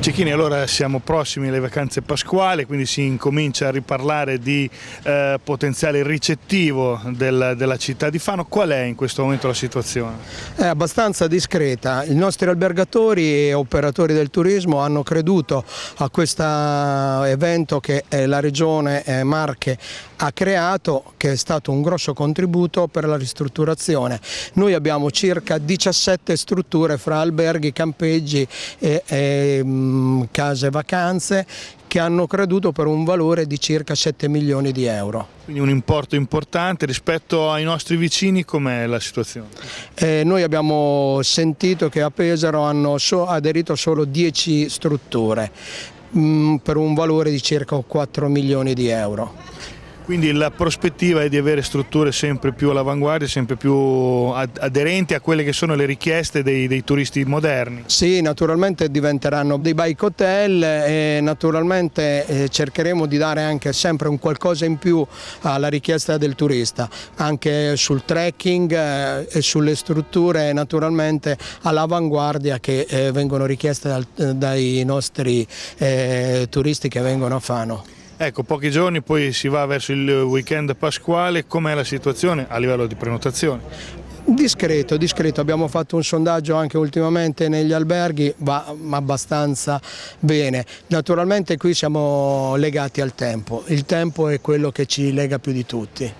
Cecchini, allora siamo prossimi alle vacanze pasquali, quindi si incomincia a riparlare di eh, potenziale ricettivo del, della città di Fano. Qual è in questo momento la situazione? È abbastanza discreta. I nostri albergatori e operatori del turismo hanno creduto a questo evento che eh, la regione eh, Marche ha creato, che è stato un grosso contributo per la ristrutturazione. Noi abbiamo circa 17 strutture fra alberghi, campeggi e, e mm, Mm, case vacanze che hanno creduto per un valore di circa 7 milioni di euro. Quindi un importo importante rispetto ai nostri vicini, com'è la situazione? Eh, noi abbiamo sentito che a Pesaro hanno so aderito solo 10 strutture mh, mm, per un valore di circa 4 milioni di euro. Quindi la prospettiva è di avere strutture sempre più all'avanguardia, sempre più aderenti a quelle che sono le richieste dei, dei turisti moderni. Sì, naturalmente diventeranno dei bike hotel e naturalmente eh, cercheremo di dare anche sempre un qualcosa in più alla richiesta del turista, anche sul trekking eh, e sulle strutture naturalmente all'avanguardia che eh, vengono richieste dai nostri turisti che vengono a Fano. Ecco, pochi giorni poi si va verso il weekend pasquale, com'è la situazione a livello di prenotazione? Discreto, discreto, abbiamo fatto un sondaggio anche ultimamente negli alberghi, va abbastanza bene. Naturalmente qui siamo legati al tempo, il tempo è quello che ci lega più di tutti.